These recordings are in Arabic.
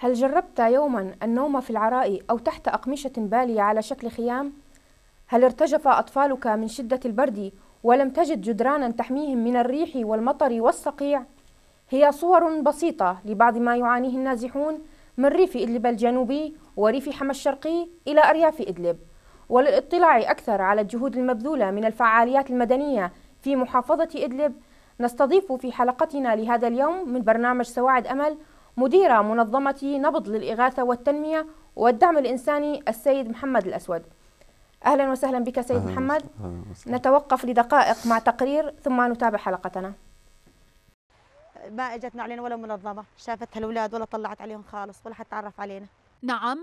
هل جربت يوما النوم في العراء أو تحت أقمشة بالية على شكل خيام؟ هل ارتجف أطفالك من شدة البرد ولم تجد جدرانا تحميهم من الريح والمطر والصقيع؟ هي صور بسيطة لبعض ما يعانيه النازحون من ريف إدلب الجنوبي وريف حما الشرقي إلى أرياف إدلب وللاطلاع أكثر على الجهود المبذولة من الفعاليات المدنية في محافظة إدلب نستضيف في حلقتنا لهذا اليوم من برنامج سواعد أمل مدير منظمة نبض للإغاثة والتنمية والدعم الإنساني السيد محمد الأسود أهلا وسهلا بك سيد أهلاً محمد أهلاً نتوقف لدقائق مع تقرير ثم نتابع حلقتنا ما اجتنا علينا ولا منظمه شافتها الاولاد ولا طلعت عليهم خالص ولا حتى تعرف علينا نعم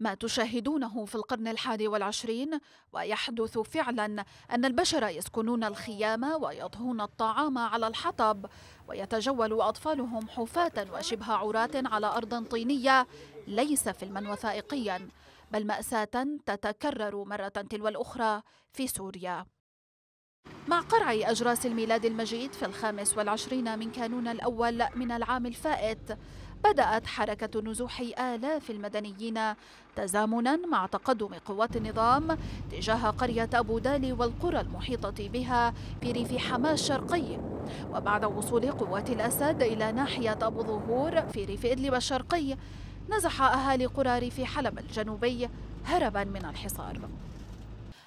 ما تشاهدونه في القرن الحادي والعشرين ويحدث فعلا أن البشر يسكنون الخيام ويطهون الطعام على الحطب ويتجول أطفالهم حفاة وشبه عراة على أرض طينية ليس فيلما وثائقيا بل مأساة تتكرر مرة تلو الأخرى في سوريا مع قرع أجراس الميلاد المجيد في الخامس والعشرين من كانون الأول من العام الفائت بدأت حركة نزوح آلاف المدنيين تزامنا مع تقدم قوات النظام تجاه قرية أبو دالي والقرى المحيطة بها في ريف حماة الشرقي وبعد وصول قوات الأسد إلى ناحية أبو ظهور في ريف إدلب الشرقي نزح أهالي قرى ريف حلب الجنوبي هربا من الحصار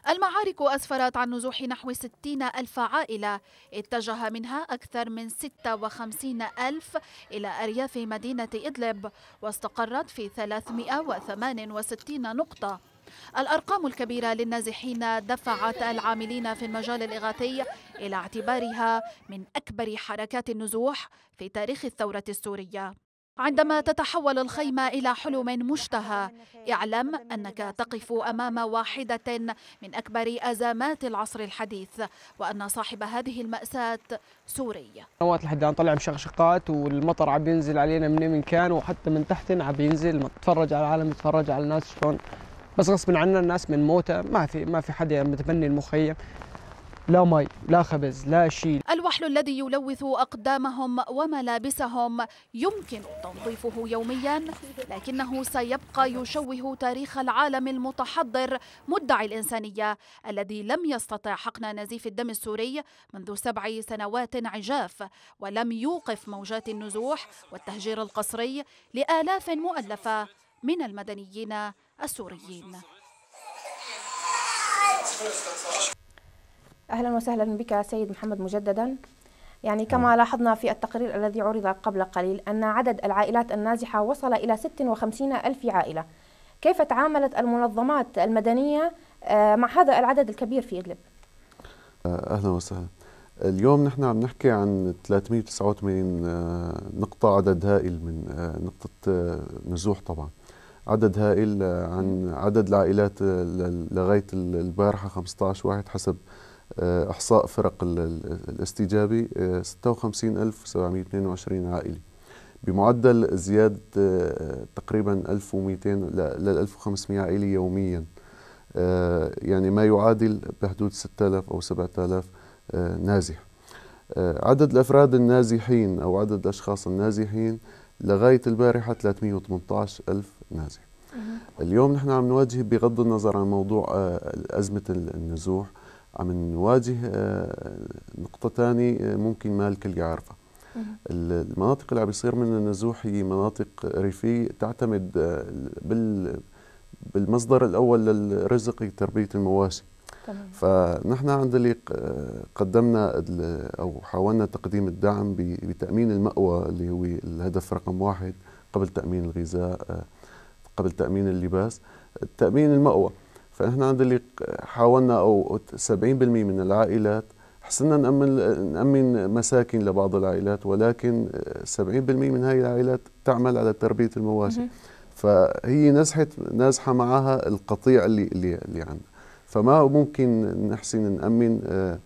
المعارك أسفرت عن نزوح نحو 60 ألف عائلة اتجه منها أكثر من 56 ألف إلى أرياف مدينة إدلب واستقرت في 368 نقطة الأرقام الكبيرة للنازحين دفعت العاملين في المجال الإغاثي إلى اعتبارها من أكبر حركات النزوح في تاريخ الثورة السورية عندما تتحول الخيمة إلى حلم مشتهى اعلم أنك تقف أمام واحدة من أكبر أزمات العصر الحديث وأن صاحب هذه المأساة سوري سنوات الحدان طلع مشقشقات والمطر عم ينزل علينا من من كان وحتى من تحتنا عم ينزل تتفرج على العالم تتفرج على الناس شلون بس غصب عنا الناس من موتى ما في ما في حدا يعني متبني المخيم لا مي لا خبز لا شيء الوحل الذي يلوث أقدامهم وملابسهم يمكن تنظيفه يوميا لكنه سيبقى يشوه تاريخ العالم المتحضر مدعي الإنسانية الذي لم يستطع حقن نزيف الدم السوري منذ سبع سنوات عجاف ولم يوقف موجات النزوح والتهجير القسري لآلاف مؤلفة من المدنيين السوريين أهلا وسهلا بك سيد محمد مجددا يعني كما نعم. لاحظنا في التقرير الذي عرض قبل قليل أن عدد العائلات النازحة وصل إلى 56 ألف عائلة كيف تعاملت المنظمات المدنية آه، مع هذا العدد الكبير في إدلب؟ آه، أهلا وسهلا اليوم نحن عم نحكي عن 389 آه، نقطة عدد هائل من نقطة نزوح طبعا عدد هائل عن نعم. عدد العائلات لغاية البارحة 15 واحد حسب آه، احصاء فرق الاستجابه 56722 عائله بمعدل زياده آه، تقريبا 1200 ل 1500 عائله يوميا آه، يعني ما يعادل بحدود 6000 او 7000 نازح عدد الافراد النازحين او عدد الاشخاص النازحين لغايه البارحه 318 الف نازح اليوم نحن عم نواجه بغض النظر عن موضوع ازمه النزوح عم نواجه آه، نقطة ثانية آه، ممكن ما الكل يعرفها المناطق اللي عم بيصير منها النزوح هي مناطق ريفية تعتمد آه، بال بالمصدر الأول للرزق هي تربية المواشي تمام. فنحن اللي قدمنا أو حاولنا تقديم الدعم بتأمين المأوى اللي هو الهدف رقم واحد قبل تأمين الغذاء قبل تأمين اللباس تأمين المأوى فنحن عند اللي حاولنا او 70% من العائلات حسنا نأمن نأمن مساكن لبعض العائلات ولكن 70% من هذه العائلات تعمل على تربية المواشي فهي نزحت نازحة معها القطيع اللي اللي اللي عندنا فما ممكن نحسن نأمن آه،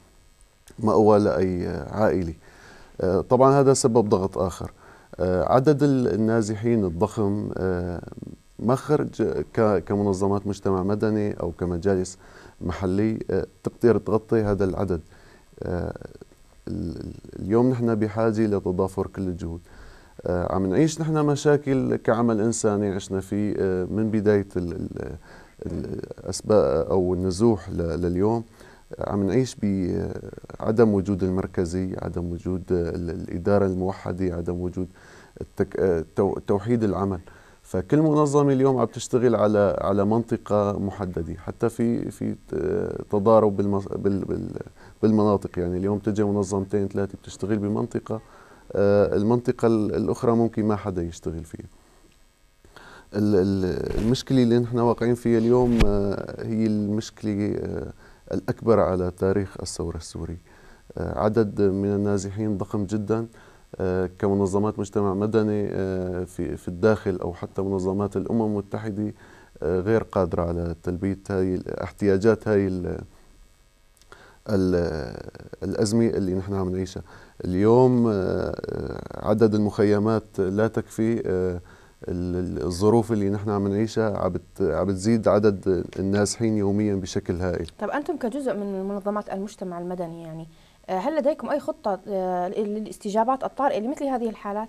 مأوى لأي عائلة آه، طبعا هذا سبب ضغط آخر آه، عدد النازحين الضخم ما خرج كمنظمات مجتمع مدني او كمجالس محلي آه، تقدر تغطي هذا العدد آه، اليوم نحن بحاجه لتضافر كل الجهود آه، عم نعيش نحن مشاكل كعمل انساني عشنا فيه من بدايه الاسباب او النزوح لليوم عم نعيش بعدم وجود المركزي عدم وجود الاداره الموحده عدم وجود توحيد العمل فكل منظمه اليوم عم تشتغل على على منطقه محدده حتى في في تضارب بالمس... بال... بال... بالمناطق يعني اليوم تجي منظمتين ثلاثه بتشتغل بمنطقه آه، المنطقه الاخرى ممكن ما حدا يشتغل فيها المشكله اللي نحن واقعين فيها اليوم آه، هي المشكله آه، الاكبر على تاريخ الثوره السوريه عدد من النازحين ضخم جدا كمنظمات مجتمع مدني آه، في في الداخل او حتى منظمات الامم المتحده آه، غير قادره على تلبيه هاي احتياجات هاي الازمه اللي نحن عم نعيشها اليوم آه، عدد المخيمات لا تكفي الظروف اللي نحن عم نعيشها عم بتزيد عدد النازحين يوميا بشكل هائل طب انتم كجزء من منظمات المجتمع المدني يعني آه، هل لديكم اي خطه آه، للاستجابات الطارئه لمثل هذه الحالات؟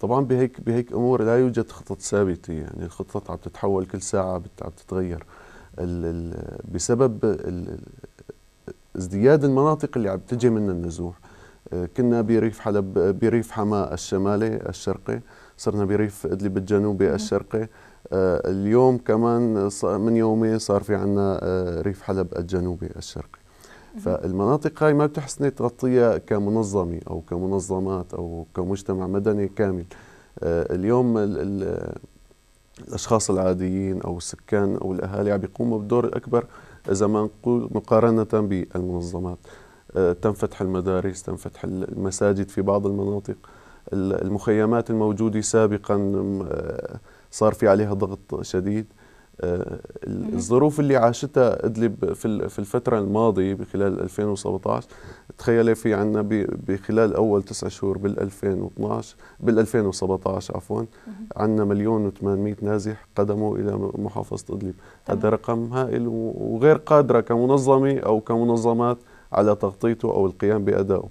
طبعا بهيك بهيك امور لا يوجد خطط ثابته يعني الخطط عم تتحول كل ساعه عم تتغير بسبب ازدياد المناطق اللي عم تجي منها النزوح آه، كنا بريف حلب بريف حماة الشمالي الشرقي صرنا بريف ادلب الجنوبي الشرقي اليوم كمان من يومين صار في عنا ريف حلب الجنوبي الشرقي فالمناطق هاي ما بتحسني تغطيها كمنظمه او كمنظمات او كمجتمع مدني كامل آه، اليوم الاشخاص العاديين او السكان او الاهالي عم بيقوموا بالدور الاكبر اذا ما نقول مقارنه بالمنظمات آه، تنفتح المدارس تنفتح المساجد في بعض المناطق المخيمات الموجوده سابقا آه، صار في عليها ضغط شديد آه، الظروف اللي عاشتها ادلب في في الفتره الماضيه بخلال 2017 تخيلي في عندنا بخلال اول تسع شهور بال 2012 بال 2017 عفوا عندنا مليون و800 نازح قدموا الى محافظه ادلب هذا رقم هائل وغير قادره كمنظمه او كمنظمات على تغطيته او القيام بادائه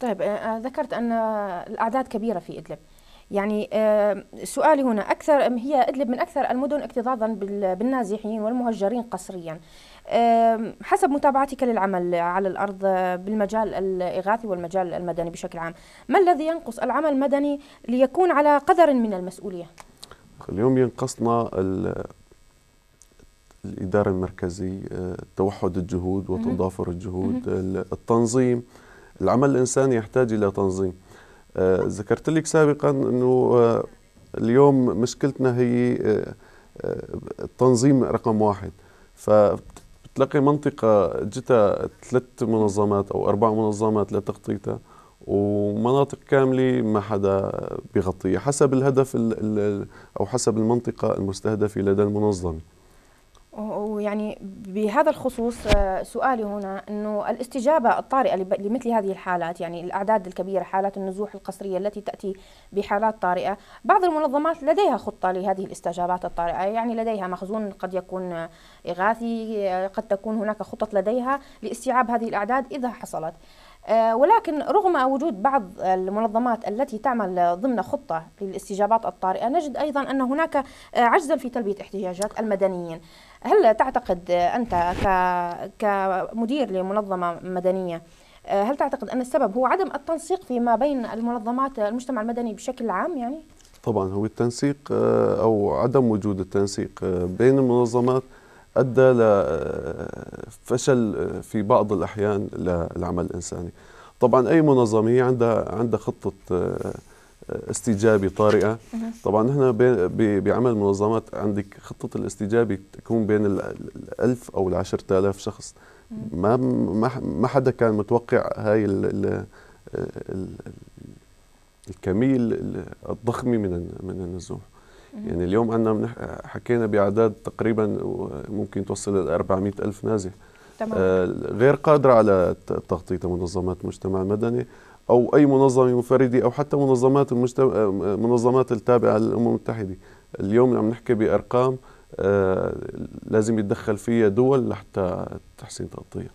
طيب آه، آه، ذكرت ان الاعداد كبيره في ادلب يعني آه، سؤالي هنا أكثر هي إدلب من أكثر المدن اكتظاظا بالنازحين والمهجرين قسريا حسب متابعتك للعمل على الأرض آه، بالمجال الإغاثي والمجال المدني بشكل عام ما الذي ينقص العمل المدني ليكون على قدر من المسؤولية؟ اليوم ينقصنا الإدارة المركزي آه، توحد الجهود وتضافر الجهود التنظيم العمل الإنساني يحتاج إلى تنظيم آه، ذكرت لك سابقا انه آه، اليوم مشكلتنا هي آه، التنظيم رقم واحد فبتلاقي منطقة جتا ثلاث منظمات أو أربع منظمات لتغطيتها ومناطق كاملة ما حدا بيغطيها حسب الهدف أو حسب المنطقة المستهدفة لدى المنظمة ويعني بهذا الخصوص آه، سؤالي هنا انه الاستجابه الطارئه لمثل هذه الحالات يعني الاعداد الكبيره حالات النزوح القسريه التي تاتي بحالات طارئه، بعض المنظمات لديها خطه لهذه الاستجابات الطارئه، يعني لديها مخزون قد يكون اغاثي، آه، قد تكون هناك خطط لديها لاستيعاب هذه الاعداد اذا حصلت. آه، ولكن رغم وجود بعض المنظمات التي تعمل ضمن خطة للاستجابات الطارئة نجد أيضا أن هناك آه، عجزا في تلبية احتياجات المدنيين هل تعتقد أنت كمدير لمنظمة مدنية آه، هل تعتقد أن السبب هو عدم التنسيق فيما بين المنظمات المجتمع المدني بشكل عام يعني؟ طبعا هو التنسيق أو عدم وجود التنسيق بين المنظمات ادى لفشل في بعض الاحيان للعمل الانساني. طبعا اي منظمه عندها عندها خطه استجابه طارئه طبعا نحن بعمل منظمات عندك خطه الاستجابه تكون بين ال1000 او ال10000 شخص ما ما حدا كان متوقع هاي ال ال ال الكميه الضخمه من من النزوح يعني اليوم عندنا حكينا باعداد تقريبا ممكن توصل ل 400 الف نازح تمام. آه، غير قادره على تغطيه منظمات المجتمع المدني او اي منظمه منفرده او حتى منظمات المجتمع منظمات التابعه للامم المتحده اليوم عم نحكي بارقام آه، لازم يتدخل فيها دول لحتى تحسين تغطيها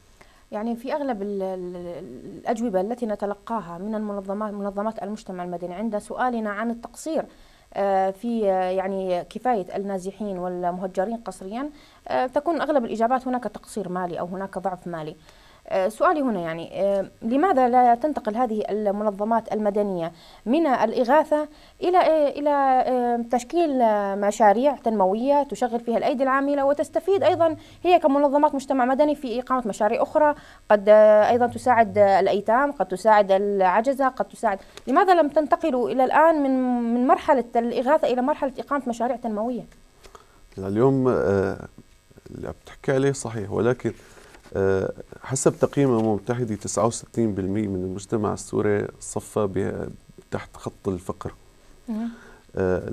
يعني في اغلب الاجوبه التي نتلقاها من المنظمات منظمات المجتمع المدني عند سؤالنا عن التقصير آه، في آه، يعني كفاية النازحين والمهجرين قسريا آه، تكون أغلب الإجابات هناك تقصير مالي أو هناك ضعف مالي آه، سؤالي هنا يعني آه، لماذا لا تنتقل هذه المنظمات المدنية من الإغاثة إلى آه، إلى تشكيل مشاريع تنموية تشغل فيها الأيدي العاملة وتستفيد أيضا هي كمنظمات مجتمع مدني في إقامة مشاريع أخرى قد أيضا تساعد الأيتام قد تساعد العجزة قد تساعد لماذا لم تنتقلوا إلى الآن من من مرحلة الإغاثة إلى مرحلة إقامة مشاريع تنموية؟ اليوم اللي بتحكي عليه صحيح ولكن آه، حسب تقييم الامم المتحده 69% من المجتمع السوري صفى تحت خط الفقر نعم. آه،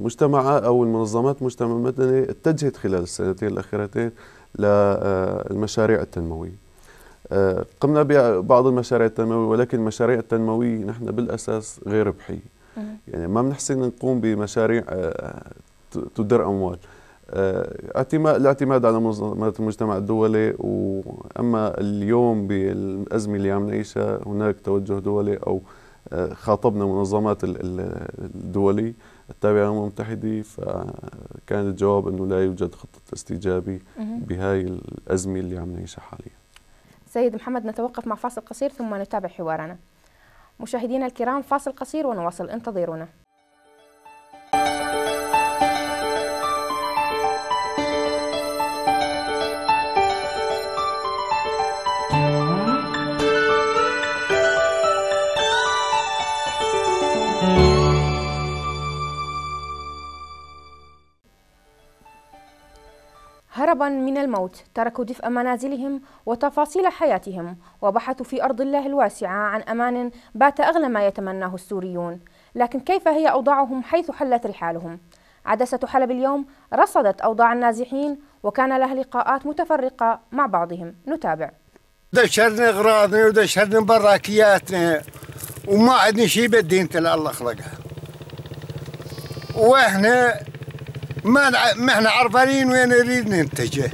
المجتمع او المنظمات المجتمع المدني اتجهت خلال السنتين الاخيرتين للمشاريع آه، التنمويه قمنا ببعض المشاريع التنمويه ولكن المشاريع التنمويه نحن بالاساس غير ربحيه نعم. يعني ما بنحسن نقوم بمشاريع تدر اموال آه، الاعتماد على منظمات المجتمع الدولي واما اليوم بالازمه اللي عم نعيشها هناك توجه دولي او آه، خاطبنا منظمات الدولي التابعه للامم المتحده فكان الجواب انه لا يوجد خطه استجابه بهاي الازمه اللي عم نعيشها حاليا. سيد محمد نتوقف مع فاصل قصير ثم نتابع حوارنا. مشاهدينا الكرام فاصل قصير ونواصل انتظرونا. الموت تركوا دفء منازلهم وتفاصيل حياتهم وبحثوا في أرض الله الواسعة عن أمان بات أغلى ما يتمناه السوريون لكن كيف هي أوضاعهم حيث حلت رحالهم؟ عدسة حلب اليوم رصدت أوضاع النازحين وكان لها لقاءات متفرقة مع بعضهم نتابع دشرنا أغراضنا ودشرنا براكياتنا وما عندنا شيء بدينة الله خلقها واحنا ما ما احنا عرفانين وين نريد نتجه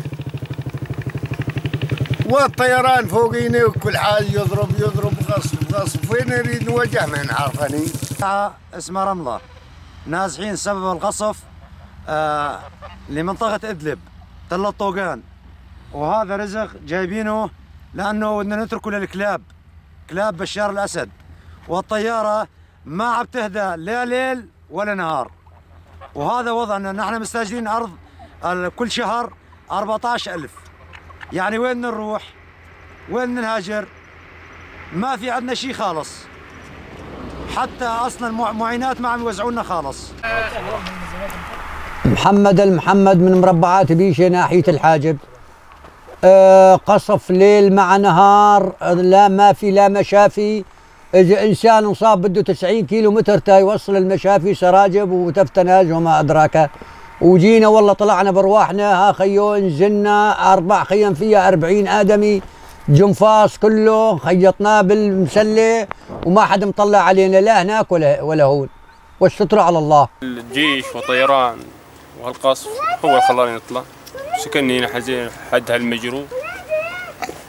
والطيران فوقيني وكل حاجة يضرب يضرب غصب غصب وين نريد نواجه ما نعرف أني اسمها رملة نازحين سبب القصف آه لمنطقة إدلب تل الطوقان وهذا رزق جايبينه لأنه بدنا نتركه للكلاب كلاب بشار الأسد والطيارة ما عم تهدى لا ليل ولا نهار وهذا وضعنا نحن مستاجرين أرض كل شهر 14000 يعني وين نروح وين نهاجر ما في عندنا شيء خالص حتى اصلا المعينات ما عم يوزعوا لنا خالص محمد المحمد من مربعات بيشه ناحيه الحاجب آه، قصف ليل مع نهار لا ما في لا مشافي اذا انسان انصاب بده 90 كيلو متر تا يوصل المشافي سراجب وتفتناج وما ادراك وجينا والله طلعنا برواحنا ها خيون جنا اربع خيم فيها 40 ادمي جنفاص كله خيطناه بالمسله وما حد مطلع علينا لا هناك ولا ولا هون والستر على الله الجيش والطيران وهالقصف هو اللي خلاني نطلع سكنين حزين حد هالمجروح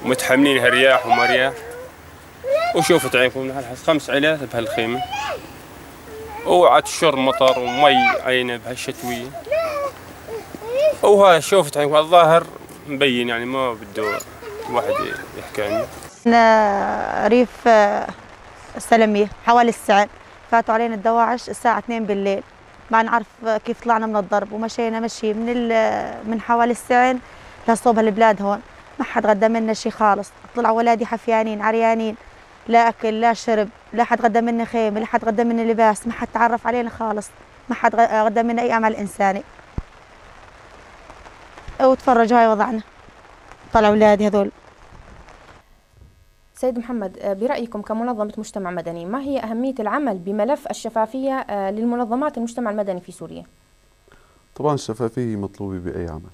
ومتحملين هالرياح وما رياح وشوفت عينكم خمس عيلات بهالخيمه وعاد الشر مطر ومي عينه بهالشتويه وها شوفت يعني الظاهر مبين يعني ما بده واحد يحكي عنه احنا ريف آه، السلمية حوالي الساعة فاتوا علينا الدواعش الساعة 2 بالليل ما نعرف كيف طلعنا من الضرب ومشينا مشي من من حوالي الساعة لصوب هالبلاد هون ما حد قدم لنا شيء خالص طلعوا ولادي حفيانين عريانين لا اكل لا شرب لا حد قدم لنا خيمه لا حد قدم لنا لباس ما حد تعرف علينا خالص ما حد قدم لنا اي امل انساني وتفرجوا هاي وضعنا طلع اولادي هذول سيد محمد آه، برأيكم كمنظمة مجتمع مدني ما هي أهمية العمل بملف الشفافية آه، للمنظمات المجتمع المدني في سوريا؟ طبعا الشفافية مطلوبة بأي عمل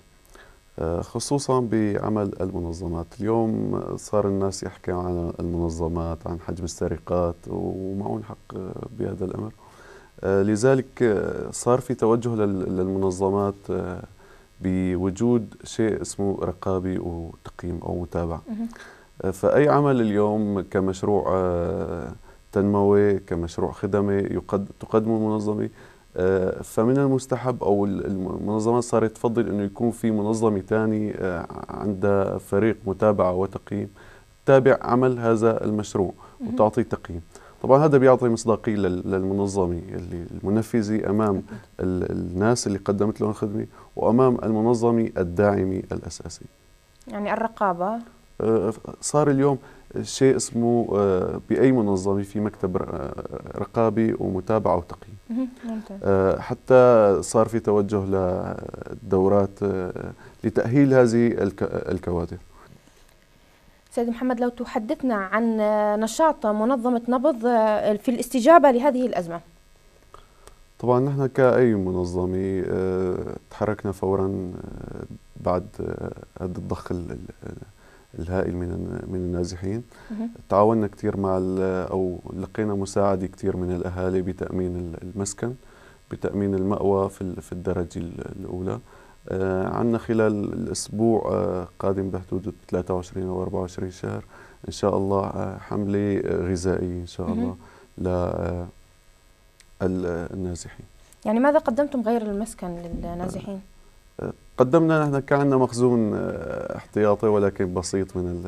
آه، خصوصا بعمل المنظمات اليوم صار الناس يحكي عن المنظمات عن حجم السرقات ومعون حق بهذا الأمر لذلك صار في توجه للمنظمات بوجود شيء اسمه رقابي وتقييم او متابعه آه، فاي عمل اليوم كمشروع آه، تنموي كمشروع خدمي تقدمه المنظمه آه، فمن المستحب او المنظمات صارت تفضل انه يكون في منظمه ثانيه عندها فريق متابعه وتقييم تتابع عمل هذا المشروع وتعطي تقييم طبعا هذا بيعطي مصداقيه للمنظمه اللي المنفذه امام الناس اللي قدمت لهم خدمه وامام المنظمه الداعمه الاساسيه يعني الرقابه أه، صار اليوم شيء اسمه أه، باي منظمه في مكتب أه، رقابي ومتابعه وتقييم حتى صار في توجه لدورات لتاهيل هذه الكوادر أستاذ محمد لو تحدثنا عن نشاط منظمة نبض آه، في الاستجابة لهذه الأزمة طبعا نحن كأي منظمة آه، تحركنا فورا آه، بعد هذا الضخ الهائل من من النازحين تعاوننا كثير مع او لقينا مساعده كثير من الاهالي بتامين المسكن بتامين المأوى في في الدرجه الاولى آه، عندنا خلال الأسبوع آه، قادم بحدود 23 أو 24 شهر إن شاء الله آه، حملة غذائية إن شاء الله للنازحين يعني ماذا قدمتم غير المسكن للنازحين؟ قدمنا نحن كان عندنا مخزون احتياطي ولكن بسيط من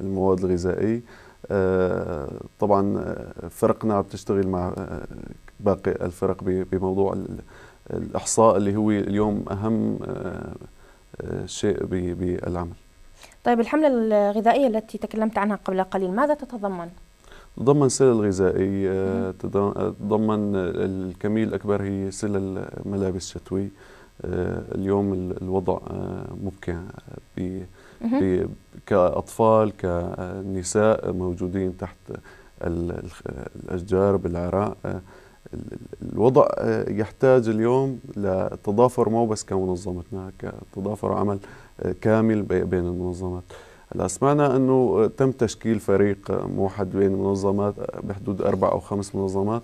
المواد الغذائيه طبعا فرقنا عم تشتغل مع باقي الفرق بموضوع الاحصاء اللي هو اليوم اهم آه، آه، شيء بالعمل. طيب الحمله الغذائيه التي تكلمت عنها قبل قليل ماذا تتضمن؟ تتضمن سلة الغذائيه آه، تتضمن الكمية الأكبر هي سله الملابس الشتوي اليوم الوضع مبكي كأطفال كنساء موجودين تحت الأشجار بالعراء الوضع آه، يحتاج اليوم لتضافر مو بس كمنظمتنا كتضافر عمل آه، كامل بين المنظمات هلا سمعنا انه آه، تم تشكيل فريق موحد بين المنظمات بحدود اربع او خمس منظمات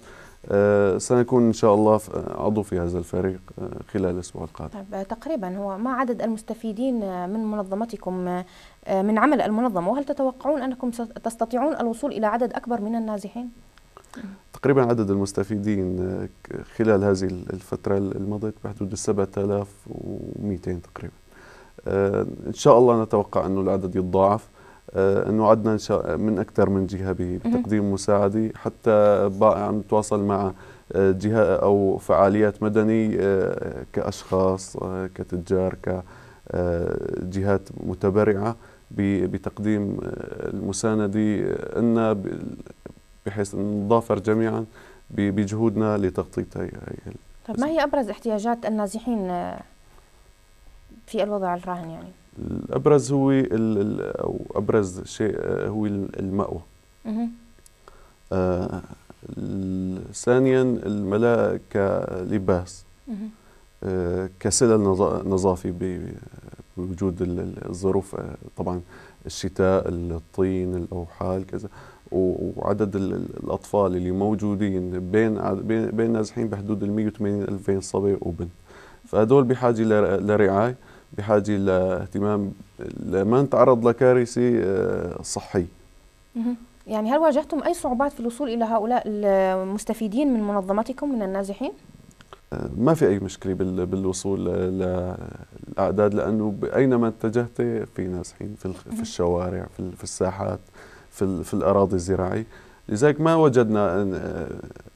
سنكون ان شاء الله عضو في هذا الفريق خلال الاسبوع القادم. طيب تقريبا هو ما عدد المستفيدين من منظمتكم من عمل المنظمه وهل تتوقعون انكم تستطيعون الوصول الى عدد اكبر من النازحين؟ تقريبا عدد المستفيدين آه، خلال هذه الفترة الماضية بحدود 7200 تقريبا آه، إن شاء الله نتوقع أنه العدد يتضاعف آه، أنه عدنا من أكثر من جهة بتقديم مساعدة حتى عم نتواصل مع جهة أو فعاليات مدني كأشخاص كتجار كجهات متبرعة بتقديم المساندة لنا بحيث نضافر جميعا بجهودنا لتغطية هي هي طيب ما هي أبرز احتياجات النازحين آه، في الوضع الراهن يعني؟ الأبرز هو أو أبرز شيء آه، هو المأوى آه ثانيا الملاء كلباس آه كسلة نظافة بوجود الظروف آه، طبعا الشتاء الطين الأوحال كذا وعدد الاطفال اللي موجودين بين بين نازحين بحدود ال 180 الف صبي وبن فهذول بحاجه لرعايه بحاجه لاهتمام لما نتعرض لكارثه آه، صحيه يعني هل واجهتم اي صعوبات في الوصول الى هؤلاء المستفيدين من منظمتكم من النازحين آه، ما في اي مشكله بالوصول للاعداد لانه اينما اتجهت في نازحين في الشوارع في الساحات في, في الأراضي الزراعية لذلك ما وجدنا آه،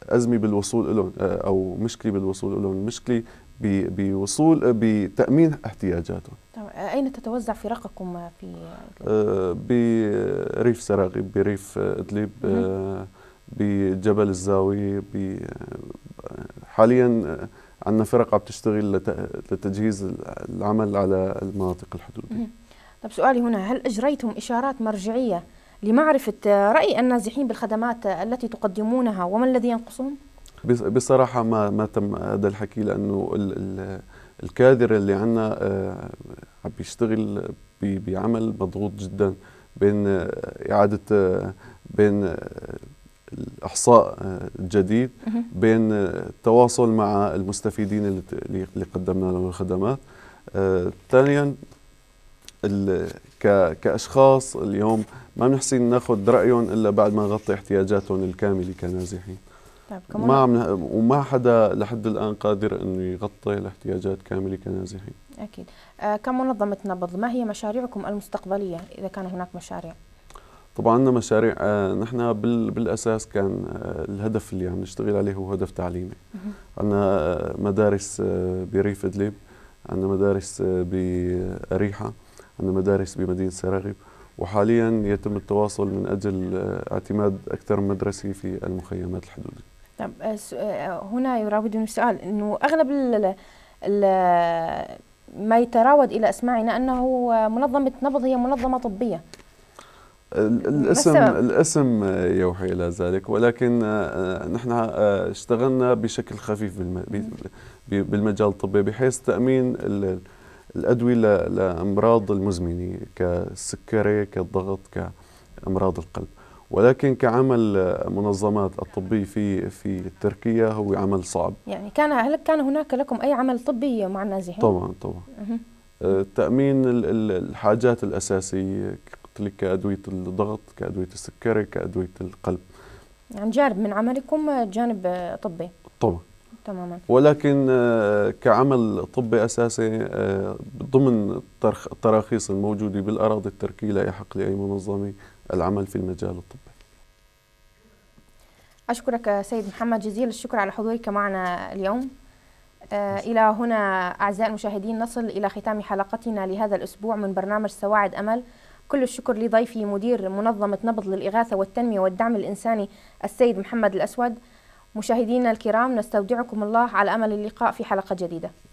أزمة بالوصول لهم آه، أو مشكلة بالوصول لهم المشكلة بوصول آه، بتأمين احتياجاتهم أين تتوزع فرقكم في بريف سراغب بريف إدلب بجبل الزاوية حاليا عندنا فرق عم تشتغل لتجهيز العمل على المناطق الحدودية طب سؤالي هنا هل أجريتم إشارات مرجعية لمعرفة رأي النازحين بالخدمات التي تقدمونها وما الذي ينقصهم؟ بصراحة ما ما تم هذا الحكي لأنه الكادر اللي عندنا آه، عم بيشتغل بعمل مضغوط جدا بين آه، إعادة آه، بين الاحصاء الجديد بين التواصل مع المستفيدين اللي قدمنا لهم الخدمات ثانيا كاشخاص اليوم ما بنحسن ناخذ رايهم الا بعد ما نغطي احتياجاتهم الكامله كنازحين طيب كمان ما عم نه... وما حدا لحد الان قادر انه يغطي الاحتياجات كامله كنازحين اكيد آه كمنظمه نبض ما هي مشاريعكم المستقبليه اذا كان هناك مشاريع طبعا عندنا مشاريع آه نحن بال... بالاساس كان آه الهدف اللي عم نشتغل عليه هو هدف تعليمي عندنا آه، مدارس آه، بريف ادلب عندنا مدارس آه، بأريحة عندنا مدارس بمدينه سراغب وحاليا يتم التواصل من أجل آه، اعتماد أكثر مدرسي في المخيمات الحدودية طب آه، آه، هنا يراودني سؤال أنه أغلب ال الـ ما يتراود إلى أسماعنا أنه منظمة نبض هي منظمة طبية الاسم الاسم يوحي الى ذلك ولكن نحن اشتغلنا بشكل خفيف بالمجال الطبي بحيث تامين الادويه لامراض المزمنه كالسكري كالضغط كامراض القلب ولكن كعمل منظمات الطبي في في تركيا هو عمل صعب يعني كان هل كان هناك لكم اي عمل طبي مع النازحين طبعا طبعا أه، تامين الحاجات الاساسيه لك كادويه الضغط كادويه السكري كادويه القلب يعني جانب من عملكم جانب طبي طبعا تماما ولكن آه، كعمل طبي اساسي آه، ضمن التراخيص الموجوده بالاراضي التركيه لا يحق لاي منظمه العمل في المجال الطبي. اشكرك سيد محمد جزيل الشكر على حضورك معنا اليوم. آه، إلى هنا أعزائي المشاهدين نصل إلى ختام حلقتنا لهذا الأسبوع من برنامج سواعد أمل كل الشكر لضيفي مدير منظمة نبض للإغاثة والتنمية والدعم الإنساني السيد محمد الأسود مشاهدينا الكرام نستودعكم الله على أمل اللقاء في حلقة جديدة